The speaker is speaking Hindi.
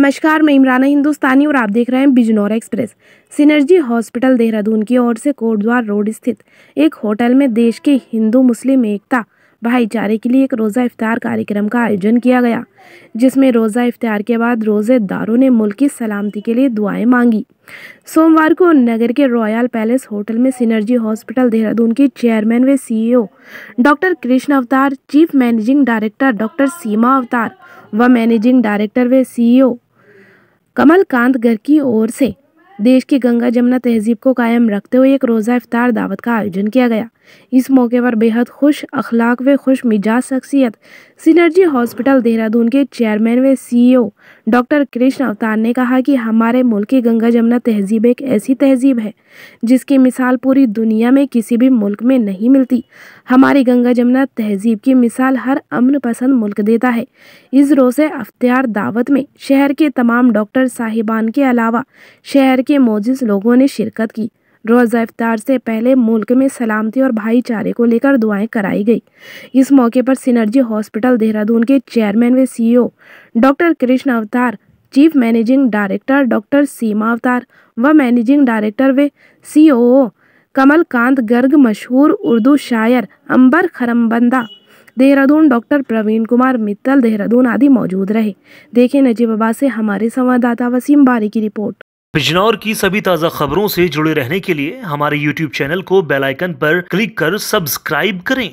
नमस्कार मैं इमराना हिंदुस्तानी और आप देख रहे हैं Bijnor express synergy hospital Dehradun की ओर से कोटद्वार रोड स्थित एक होटल में देश के हिंदू मुस्लिम एकता भाईचारे के लिए एक रोज़ा इफ्तार कार्यक्रम का आयोजन किया गया जिसमें रोज़ा इफ्तार के बाद रोज़ेदारों ने मुल्क की सलामती के लिए दुआएं मांगी सोमवार को नगर के रॉयल पैलेस होटल में सिनर्जी हॉस्पिटल देहरादून के चेयरमैन व CEO doctor Krishna Avtar chief managing director doctor Seema Avtar व मैनेजिंग डायरेक्टर व सीईओ कमलकांत घर की ओर से देश की गंगा जमुना तहजीब को कायम रखते हुए एक रोज़ा इफ्तार दावत का आयोजन किया गया इस मौके पर बेहद खुश अखलाक व खुश मिजाज शख्सियत सिनर्जी हॉस्पिटल देहरादून के चेयरमैन व सीईओ डॉक्टर कृष्ण अवतार ने कहा कि हमारे मुल्क की गंगा जमुना तहजीब एक ऐसी तहजीब है जिसकी मिसाल पूरी दुनिया में किसी भी मुल्क में नहीं मिलती हमारी गंगा जमुना तहजीब की मिसाल हर अमन पसंद मुल्क देता है इस रोज़ अख्तियार दावत में शहर के तमाम डॉक्टर साहिबान के अलावा शहर के मोजिज लोगों ने शिरकत की रोज़ा इफ्तार से पहले मुल्क में सलामती और भाईचारे को लेकर दुआएं कराई गई इस मौके पर सिनर्जी हॉस्पिटल देहरादून के चेयरमैन व CEO doctor Krishna Avtar chief managing director doctor Seema Avtar व मैनेजिंग डायरेक्टर व सी कमल कांत गर्ग मशहूर उर्दू शायर अंबर खरमबंदा देहरादून डॉक्टर प्रवीण कुमार मित्तल देहरादून आदि मौजूद रहे देखें नजीबाबाद से हमारे संवाददाता वसीम बारी की रिपोर्ट बिजनौर की सभी ताज़ा खबरों से जुड़े रहने के लिए हमारे YouTube चैनल को बेल आइकन पर क्लिक कर सब्सक्राइब करें